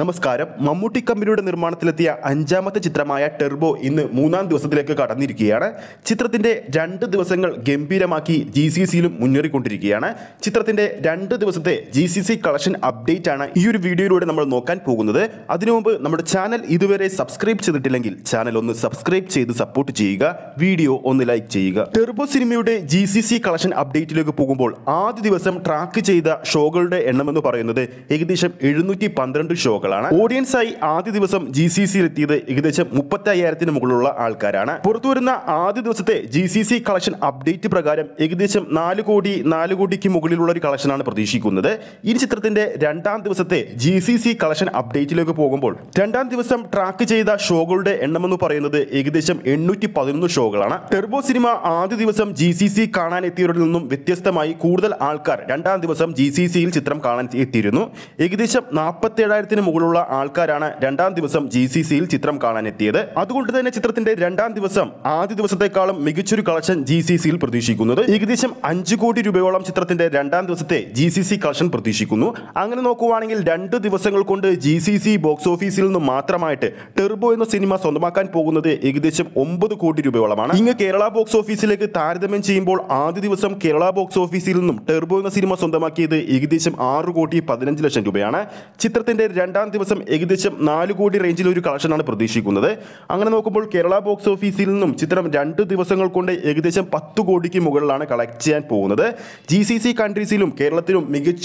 നമസ്കാരം മമ്മൂട്ടി കമ്പനിയുടെ നിർമ്മാണത്തിലെത്തിയ അഞ്ചാമത്തെ ചിത്രമായ ടെർബോ ഇന്ന് മൂന്നാം ദിവസത്തിലേക്ക് കടന്നിരിക്കുകയാണ് ചിത്രത്തിന്റെ രണ്ട് ദിവസങ്ങൾ ഗംഭീരമാക്കി ജി സി സിയിലും മുന്നേറിക്കൊണ്ടിരിക്കുകയാണ് ചിത്രത്തിന്റെ രണ്ട് ദിവസത്തെ G C C collection update ആണ് ഈ ഒരു വീഡിയോയിലൂടെ നമ്മൾ നോക്കാൻ പോകുന്നത് അതിനു മുമ്പ് നമ്മുടെ ചാനൽ ഇതുവരെ സബ്സ്ക്രൈബ് ചെയ്തിട്ടില്ലെങ്കിൽ ചാനൽ ഒന്ന് സബ്സ്ക്രൈബ് ചെയ്ത് സപ്പോർട്ട് ചെയ്യുക വീഡിയോ ഒന്ന് ലൈക്ക് ചെയ്യുക ടെർബോ സിനിമയുടെ ജി സി സി കളക്ഷൻ അപ്ഡേറ്റിലേക്ക് പോകുമ്പോൾ ആദ്യ ദിവസം ട്രാക്ക് ചെയ്ത ഷോകളുടെ എണ്ണമെന്ന് പറയുന്നത് ഏകദേശം എഴുന്നൂറ്റി പന്ത്രണ്ട് ഷോകൾ ഓഡിയൻസ് ആയി ആദ്യ ദിവസം ജി സി എത്തിയത് ഏകദേശം മുപ്പത്തി അയ്യായിരത്തിന് മുകളിലുള്ള ആൾക്കാരാണ് വരുന്ന ആദ്യ ദിവസത്തെ G C C collection update പ്രകാരം ഏകദേശം നാല് കോടി നാല് കോടിക്ക് മുകളിലുള്ള ഒരു കളക്ഷനാണ് പ്രതീക്ഷിക്കുന്നത് ഈ ചിത്രത്തിന്റെ രണ്ടാം ദിവസത്തെ ജി സി സി കളക്ഷൻ അപ്ഡേറ്റിലേക്ക് പോകുമ്പോൾ രണ്ടാം ദിവസം ട്രാക്ക് ചെയ്ത ഷോകളുടെ എണ്ണം എന്ന് പറയുന്നത് ഏകദേശം എണ്ണൂറ്റി പതിനൊന്ന് ഷോകളാണ് ടെർബോ സിനിമ ആദ്യ ദിവസം ജി സി സി കാണാൻ എത്തിയവരിൽ നിന്നും വ്യത്യസ്തമായി കൂടുതൽ ആൾക്കാർ രണ്ടാം ദിവസം ജി സി സിയിൽ ചിത്രം കാണാൻ എത്തിയിരുന്നു ഏകദേശം നാൽപ്പത്തി ഏഴായിരത്തിന് മുകളിൽ മുകളിലുള്ള ആൾക്കാരാണ് രണ്ടാം ദിവസം ജി സി സിയിൽ ചിത്രം കാണാനെത്തിയത് അതുകൊണ്ട് തന്നെ ചിത്രത്തിന്റെ രണ്ടാം ദിവസം ആദ്യ ദിവസത്തെക്കാളും മികച്ചൊരു കളക്ഷൻ ജി സി സിയിൽ പ്രതീക്ഷിക്കുന്നത് ഏകദേശം അഞ്ചു കോടി രൂപയോളം ചിത്രത്തിന്റെ രണ്ടാം ദിവസത്തെ ജി സി സി കളക്ഷൻ പ്രതീക്ഷിക്കുന്നു അങ്ങനെ നോക്കുവാണെങ്കിൽ രണ്ട് ദിവസങ്ങൾ കൊണ്ട് ജി സി സി ബോക്സ് ഓഫീസിൽ നിന്ന് മാത്രമായിട്ട് ടെർബോ എന്ന സിനിമ സ്വന്തമാക്കാൻ പോകുന്നത് ഏകദേശം ഒമ്പത് കോടി രൂപയോളമാണ് ഇങ്ങ് കേരള ബോക്സ് ഓഫീസിലേക്ക് താരതമ്യം ചെയ്യുമ്പോൾ ആദ്യ ദിവസം കേരള ബോക്സ് ഓഫീസിൽ നിന്നും ടെർബോ എന്ന സിനിമ സ്വന്തമാക്കിയത് ഏകദേശം ആറ് കോടി പതിനഞ്ച് ലക്ഷം രൂപയാണ് ചിത്രത്തിന്റെ രണ്ടാം രണ്ടാം ദിവസം ഏകദേശം നാല് കോടി റേഞ്ചിൽ ഒരു കളക്ഷനാണ് പ്രതീക്ഷിക്കുന്നത് അങ്ങനെ നോക്കുമ്പോൾ കേരള ബോക്സ് ഓഫീസിൽ നിന്നും ചിത്രം രണ്ട് ദിവസങ്ങൾ കൊണ്ട് ഏകദേശം പത്ത് കോടിക്ക് മുകളിലാണ് കളക്ട് ചെയ്യാൻ പോകുന്നത് ജി സി സി കൺട്രീസിലും കേരളത്തിലും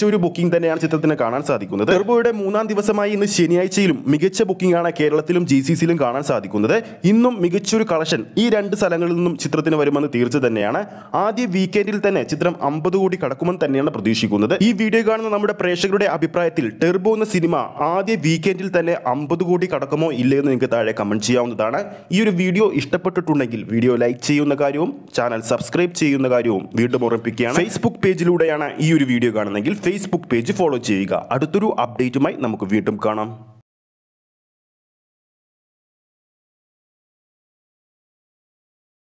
ഒരു ബുക്കിംഗ് തന്നെയാണ് ചിത്രത്തിന് കാണാൻ സാധിക്കുന്നത് ടെർബോയുടെ മൂന്നാം ദിവസമായി ഇന്ന് ശനിയാഴ്ചയിലും മികച്ച ബുക്കിംഗ് ആണ് കേരളത്തിലും ജി സി സിയിലും കാണാൻ സാധിക്കുന്നത് ഇന്നും മികച്ചൊരു കളക്ഷൻ ഈ രണ്ട് സ്ഥലങ്ങളിൽ നിന്നും ചിത്രത്തിന് വരുമെന്ന് തീർച്ച തന്നെയാണ് ആദ്യ വീക്കെൻഡിൽ തന്നെ ചിത്രം അമ്പത് കോടി കടക്കുമെന്ന് തന്നെയാണ് പ്രതീക്ഷിക്കുന്നത് ഈ വീഡിയോ കാണുന്ന നമ്മുടെ പ്രേക്ഷകരുടെ അഭിപ്രായത്തിൽ ടെർബോ എന്ന സിനിമ ആ ആദ്യ വീക്കെൻഡിൽ തന്നെ അമ്പത് കോടി കടക്കുമോ ഇല്ലേ എന്ന് നിങ്ങൾക്ക് താഴെ കമൻറ്റ് ചെയ്യാവുന്നതാണ് ഈ ഒരു വീഡിയോ ഇഷ്ടപ്പെട്ടിട്ടുണ്ടെങ്കിൽ വീഡിയോ ലൈക്ക് ചെയ്യുന്ന കാര്യവും ചാനൽ സബ്സ്ക്രൈബ് ചെയ്യുന്ന കാര്യവും വീണ്ടും ഓർമ്മിപ്പിക്കുകയാണ് ഫേസ്ബുക്ക് പേജിലൂടെയാണ് ഈ ഒരു വീഡിയോ കാണുന്നതെങ്കിൽ ഫേസ്ബുക്ക് പേജ് ഫോളോ ചെയ്യുക അടുത്തൊരു അപ്ഡേറ്റുമായി നമുക്ക് വീണ്ടും കാണാം